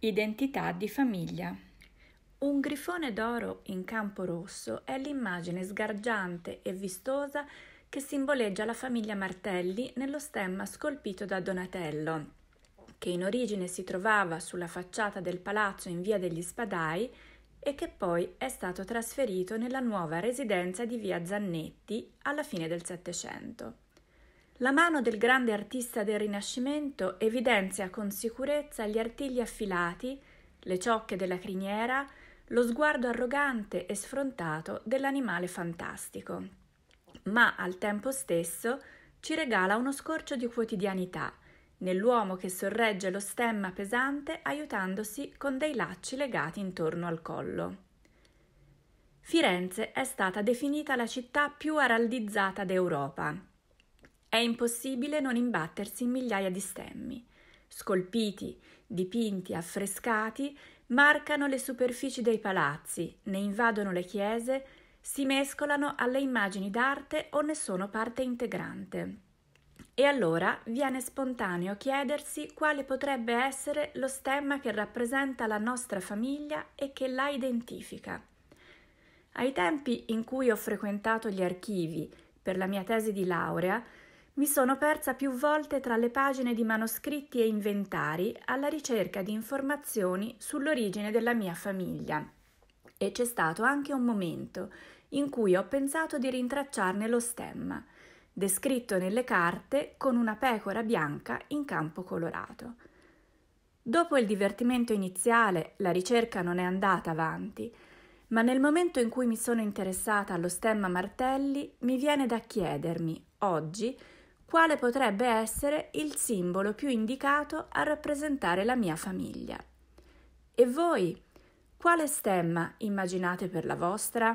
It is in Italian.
Identità di famiglia. Un grifone d'oro in campo rosso è l'immagine sgargiante e vistosa che simboleggia la famiglia Martelli nello stemma scolpito da Donatello, che in origine si trovava sulla facciata del palazzo in via degli Spadai e che poi è stato trasferito nella nuova residenza di via Zannetti alla fine del Settecento. La mano del grande artista del Rinascimento evidenzia con sicurezza gli artigli affilati, le ciocche della criniera, lo sguardo arrogante e sfrontato dell'animale fantastico, ma al tempo stesso ci regala uno scorcio di quotidianità nell'uomo che sorregge lo stemma pesante aiutandosi con dei lacci legati intorno al collo. Firenze è stata definita la città più araldizzata d'Europa è impossibile non imbattersi in migliaia di stemmi. Scolpiti, dipinti, affrescati, marcano le superfici dei palazzi, ne invadono le chiese, si mescolano alle immagini d'arte o ne sono parte integrante. E allora viene spontaneo chiedersi quale potrebbe essere lo stemma che rappresenta la nostra famiglia e che la identifica. Ai tempi in cui ho frequentato gli archivi per la mia tesi di laurea, mi sono persa più volte tra le pagine di manoscritti e inventari alla ricerca di informazioni sull'origine della mia famiglia. E c'è stato anche un momento in cui ho pensato di rintracciarne lo stemma, descritto nelle carte con una pecora bianca in campo colorato. Dopo il divertimento iniziale, la ricerca non è andata avanti, ma nel momento in cui mi sono interessata allo stemma Martelli, mi viene da chiedermi, oggi, quale potrebbe essere il simbolo più indicato a rappresentare la mia famiglia. E voi, quale stemma immaginate per la vostra?